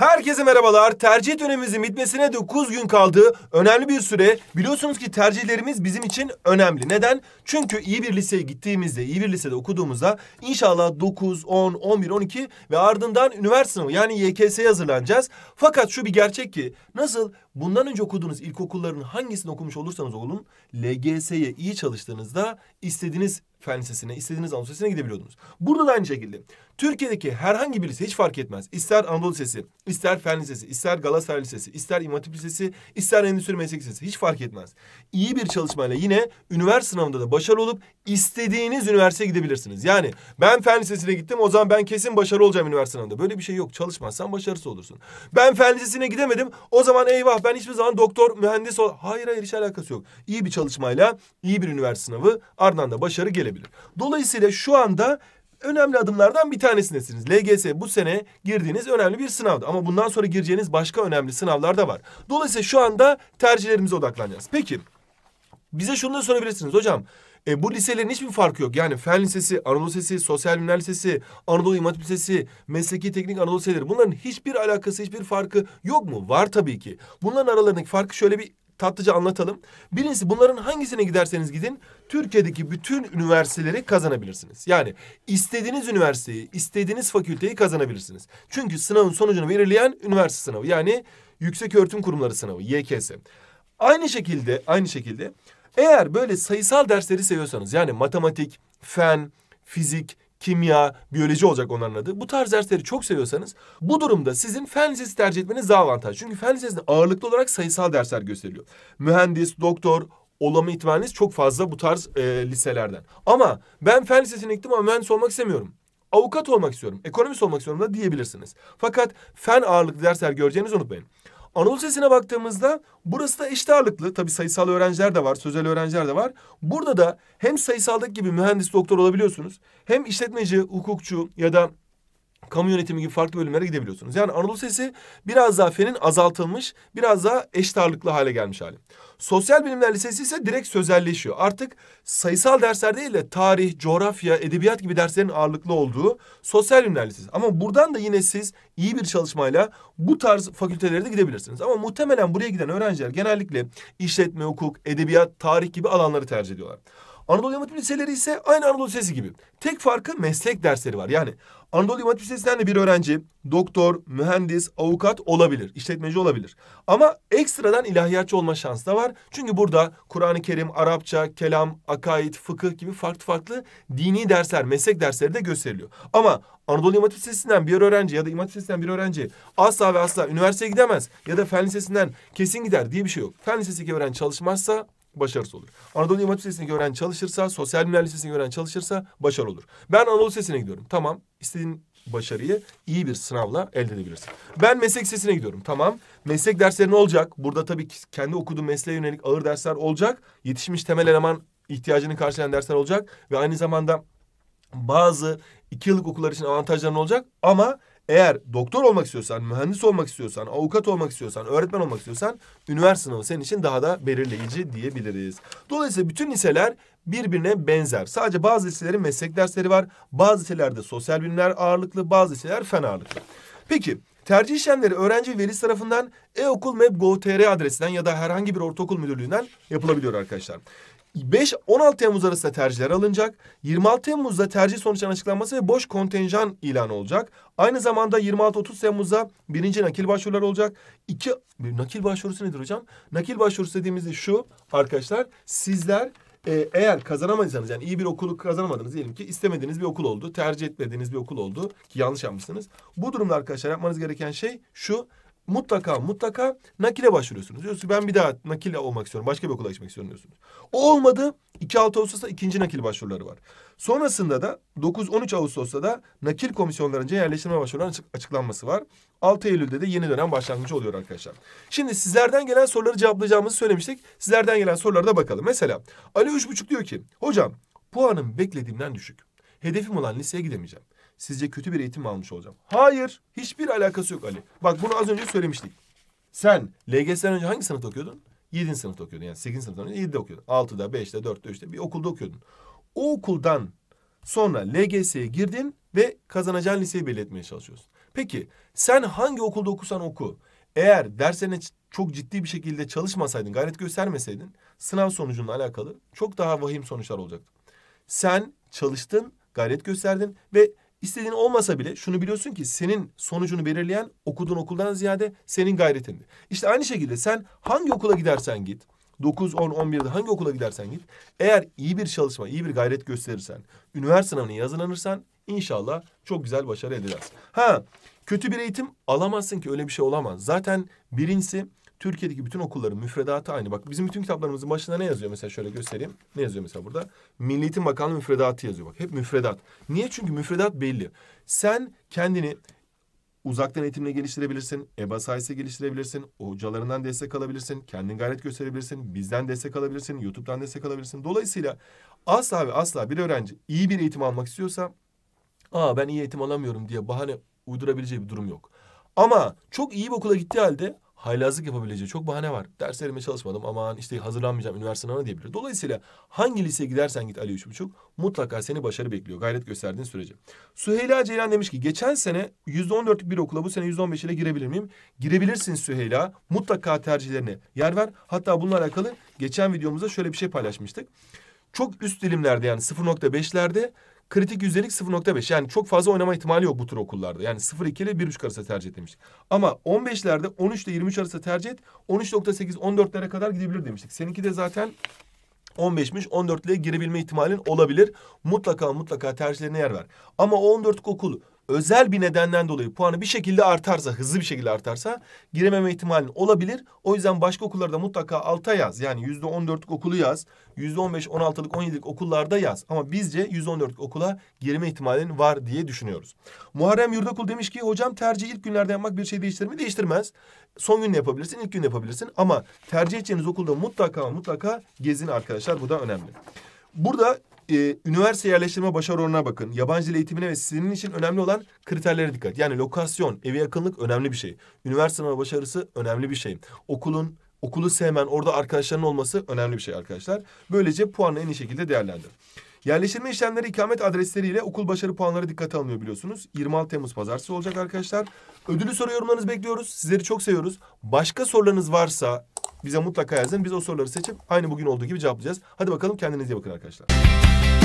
Herkese merhabalar. Tercih dönemimizin bitmesine 9 gün kaldı. Önemli bir süre. Biliyorsunuz ki tercihlerimiz bizim için önemli. Neden? Çünkü iyi bir liseye gittiğimizde, iyi bir lisede okuduğumuzda inşallah 9, 10, 11, 12 ve ardından üniversite sınavı yani YKS'ye hazırlanacağız. Fakat şu bir gerçek ki nasıl bundan önce okuduğunuz ilkokulların hangisini okumuş olursanız olun LGS'ye iyi çalıştığınızda istediğiniz fen lisesine, istediğiniz Anadolu Lisesi'ne gidebiliyordunuz. Burada da aynı şekilde. Türkiye'deki herhangi bir lise hiç fark etmez. İster Anadolu Lisesi, ister Fen Lisesi, ister Galatasaray Lisesi, ister İmam Hatip Lisesi, ister Endüstri Meslek Lisesi hiç fark etmez. İyi bir çalışmayla yine üniversite sınavında da başarılı olup istediğiniz üniversiteye gidebilirsiniz. Yani ben Fen Lisesi'ne gittim o zaman ben kesin başarılı olacağım üniversite sınavında. Böyle bir şey yok. Çalışmazsan başarısı olursun. Ben Fen Lisesi'ne gidemedim o zaman eyvah ben hiçbir zaman doktor, mühendis ol... Hayır hayır hiç alakası yok. İyi bir çalışmayla iyi bir üniversite sınavı ardından da başarı gelir verebilir. Dolayısıyla şu anda önemli adımlardan bir tanesindesiniz. LGS bu sene girdiğiniz önemli bir sınavdı. Ama bundan sonra gireceğiniz başka önemli sınavlar da var. Dolayısıyla şu anda tercihlerimize odaklanacağız. Peki bize şunu da sorabilirsiniz hocam. E, bu liselerin hiçbir farkı yok. Yani Fen Lisesi, Anadolu Lisesi, Sosyal Bilimler Lisesi, Anadolu İmam Lisesi, Mesleki Teknik Anadolu Liseleri. Bunların hiçbir alakası, hiçbir farkı yok mu? Var tabii ki. Bunların aralarındaki farkı şöyle bir tatlıca anlatalım. Birincisi bunların hangisine giderseniz gidin Türkiye'deki bütün üniversiteleri kazanabilirsiniz. Yani istediğiniz üniversiteyi, istediğiniz fakülteyi kazanabilirsiniz. Çünkü sınavın sonucunu belirleyen üniversite sınavı yani Yüksek Öğretim Kurumları sınavı YKS. Aynı şekilde aynı şekilde eğer böyle sayısal dersleri seviyorsanız yani matematik, fen, fizik, kimya, biyoloji olacak onların adı. Bu tarz dersleri çok seviyorsanız bu durumda sizin fen lisesi tercih etmeniz daha avantaj. Çünkü fen lisesinde ağırlıklı olarak sayısal dersler gösteriliyor. Mühendis, doktor, olama ihtimaliniz çok fazla bu tarz e, liselerden. Ama ben fen lisesine gittim ama mühendis olmak istemiyorum. Avukat olmak istiyorum, ekonomist olmak istiyorum da diyebilirsiniz. Fakat fen ağırlıklı dersler göreceğinizi unutmayın. Anadolu Lisesi'ne baktığımızda burası da eşit ağırlıklı. Tabii sayısal öğrenciler de var, sözel öğrenciler de var. Burada da hem sayısaldaki gibi mühendis, doktor olabiliyorsunuz. Hem işletmeci, hukukçu ya da kamu yönetimi gibi farklı bölümlere gidebiliyorsunuz. Yani Anadolu Lisesi biraz daha fenin azaltılmış, biraz daha eşit ağırlıklı hale gelmiş hali. Sosyal bilimler lisesi ise direkt sözelleşiyor. Artık sayısal dersler değil de tarih, coğrafya, edebiyat gibi derslerin ağırlıklı olduğu sosyal bilimler lisesi. Ama buradan da yine siz iyi bir çalışmayla bu tarz fakültelere de gidebilirsiniz. Ama muhtemelen buraya giden öğrenciler genellikle işletme, hukuk, edebiyat, tarih gibi alanları tercih ediyorlar. Anadolu Yamat Liseleri ise aynı Anadolu Lisesi gibi. Tek farkı meslek dersleri var. Yani Anadolu Yamat Lisesi'nden de bir öğrenci doktor, mühendis, avukat olabilir, işletmeci olabilir. Ama ekstradan ilahiyatçı olma şansı da var. Çünkü burada Kur'an-ı Kerim, Arapça, kelam, akaid, fıkıh gibi farklı farklı dini dersler, meslek dersleri de gösteriliyor. Ama Anadolu İmam Lisesi'nden bir öğrenci ya da İmam Lisesi'nden bir öğrenci asla ve asla üniversiteye gidemez ya da fen lisesinden kesin gider diye bir şey yok. Fen lisesindeki öğrenci çalışmazsa başarısı olur. Anadolu İmam Hatip Lisesi'ndeki gören çalışırsa, Sosyal Bilimler Lisesi'ndeki gören çalışırsa başarılı olur. Ben Anadolu Lisesi'ne gidiyorum. Tamam. İstediğin başarıyı iyi bir sınavla elde edebilirsin. Ben meslek lisesine gidiyorum. Tamam. Meslek dersleri ne olacak? Burada tabii kendi okuduğum mesleğe yönelik ağır dersler olacak. Yetişmiş temel eleman ihtiyacını karşılayan dersler olacak. Ve aynı zamanda bazı iki yıllık okullar için avantajların olacak. Ama eğer doktor olmak istiyorsan, mühendis olmak istiyorsan, avukat olmak istiyorsan, öğretmen olmak istiyorsan üniversite sınavı senin için daha da belirleyici diyebiliriz. Dolayısıyla bütün liseler birbirine benzer. Sadece bazı liselerin meslek dersleri var. Bazı liselerde sosyal bilimler ağırlıklı, bazı liseler fen ağırlıklı. Peki tercih işlemleri öğrenci velisi tarafından e-okul map.gov.tr adresinden ya da herhangi bir ortaokul müdürlüğünden yapılabiliyor arkadaşlar. 5-16 Temmuz arasında tercihler alınacak. 26 Temmuz'da tercih sonuçlarının açıklanması ve boş kontenjan ilanı olacak. Aynı zamanda 26-30 Temmuz'da birinci nakil başvuruları olacak. İki, nakil başvurusu nedir hocam? Nakil başvurusu dediğimiz şu arkadaşlar. Sizler e, eğer kazanamadıysanız yani iyi bir okulu kazanamadınız diyelim ki istemediğiniz bir okul oldu. Tercih etmediğiniz bir okul oldu ki yanlış yapmışsınız. Bu durumda arkadaşlar yapmanız gereken şey şu mutlaka mutlaka nakile başvuruyorsunuz. Diyorsunuz ben bir daha nakile olmak istiyorum. Başka bir okula geçmek istiyorum diyorsunuz. O olmadı 2-6 Ağustos'ta ikinci nakil başvuruları var. Sonrasında da 9-13 Ağustos'ta da nakil komisyonlarınca yerleştirme başvurularının açıklanması var. 6 Eylül'de de yeni dönem başlangıcı oluyor arkadaşlar. Şimdi sizlerden gelen soruları cevaplayacağımızı söylemiştik. Sizlerden gelen sorulara da bakalım. Mesela Ali 3.5 diyor ki hocam puanım beklediğimden düşük. Hedefim olan liseye gidemeyeceğim. Sizce kötü bir eğitim mi almış olacağım? Hayır. Hiçbir alakası yok Ali. Bak bunu az önce söylemiştik. Sen LGS'den önce hangi sınıfta okuyordun? 7. sınıfta okuyordun. Yani 8. sınıftan önce 7'de okuyordun. 6'da, 5'te, 4'te, 3'te bir okulda okuyordun. O okuldan sonra LGS'ye girdin ve kazanacağın liseyi belli etmeye çalışıyorsun. Peki sen hangi okulda okusan oku. Eğer derslerine çok ciddi bir şekilde çalışmasaydın, gayret göstermeseydin sınav sonucunla alakalı çok daha vahim sonuçlar olacaktı. Sen çalıştın, gayret gösterdin ve İstediğin olmasa bile şunu biliyorsun ki senin sonucunu belirleyen okuduğun okuldan ziyade senin gayretindi. İşte aynı şekilde sen hangi okula gidersen git. 9, 10, 11'de hangi okula gidersen git. Eğer iyi bir çalışma, iyi bir gayret gösterirsen, üniversite sınavına yazılanırsan inşallah çok güzel başarı elde edersin. Ha, kötü bir eğitim alamazsın ki öyle bir şey olamaz. Zaten birincisi Türkiye'deki bütün okulların müfredatı aynı. Bak bizim bütün kitaplarımızın başında ne yazıyor mesela şöyle göstereyim. Ne yazıyor mesela burada? Milli Eğitim Bakanlığı müfredatı yazıyor bak. Hep müfredat. Niye? Çünkü müfredat belli. Sen kendini uzaktan eğitimle geliştirebilirsin. EBA sayesinde geliştirebilirsin. Hocalarından destek alabilirsin. Kendin gayret gösterebilirsin. Bizden destek alabilirsin. YouTube'dan destek alabilirsin. Dolayısıyla asla ve asla bir öğrenci iyi bir eğitim almak istiyorsa... ...aa ben iyi eğitim alamıyorum diye bahane uydurabileceği bir durum yok. Ama çok iyi bir okula gittiği halde haylazlık yapabileceği çok bahane var. Derslerime çalışmadım aman işte hazırlanmayacağım üniversite sınavına diyebilir. Dolayısıyla hangi liseye gidersen git Ali üç buçuk mutlaka seni başarı bekliyor gayret gösterdiğin sürece. Süheyla Ceylan demiş ki geçen sene yüzde bir okula bu sene yüzde ile girebilir miyim? Girebilirsin Süheyla mutlaka tercihlerine yer ver. Hatta bununla alakalı geçen videomuzda şöyle bir şey paylaşmıştık. Çok üst dilimlerde yani 0.5'lerde kritik yüzdelik 0.5. Yani çok fazla oynama ihtimali yok bu tür okullarda. Yani 0.2 ile 1.5 arası tercih etmiştik demiştik. Ama 15'lerde 13 ile 23 arası tercih et. 13.8 14'lere kadar gidebilir demiştik. Seninki de zaten 15'miş 14'lüye girebilme ihtimalin olabilir. Mutlaka mutlaka tercihlerine yer ver. Ama 14 okul özel bir nedenden dolayı puanı bir şekilde artarsa, hızlı bir şekilde artarsa girememe ihtimalin olabilir. O yüzden başka okullarda mutlaka alta yaz. Yani yüzde on dörtlük okulu yaz. Yüzde on beş, on altılık, on yedilik okullarda yaz. Ama bizce yüzde on dörtlük okula girme ihtimalin var diye düşünüyoruz. Muharrem Yurdakul demiş ki hocam tercih ilk günlerde yapmak bir şey değiştirir mi? Değiştirmez. Son gün yapabilirsin, ilk gün yapabilirsin. Ama tercih edeceğiniz okulda mutlaka mutlaka gezin arkadaşlar. Bu da önemli. Burada e, üniversite yerleştirme başarı oranına bakın. Yabancı dil eğitimine ve sizin için önemli olan kriterlere dikkat. Yani lokasyon, eve yakınlık önemli bir şey. Üniversite sınavı başarısı önemli bir şey. Okulun okulu sevmen, orada arkadaşların olması önemli bir şey arkadaşlar. Böylece puanı en iyi şekilde değerlendir. Yerleştirme işlemleri ikamet adresleriyle okul başarı puanları dikkate alınıyor biliyorsunuz. 26 Temmuz pazartesi olacak arkadaşlar. Ödülü soru yorumlarınızı bekliyoruz. Sizleri çok seviyoruz. Başka sorularınız varsa bize mutlaka yazın. Biz o soruları seçip aynı bugün olduğu gibi cevaplayacağız. Hadi bakalım kendinize iyi bakın arkadaşlar.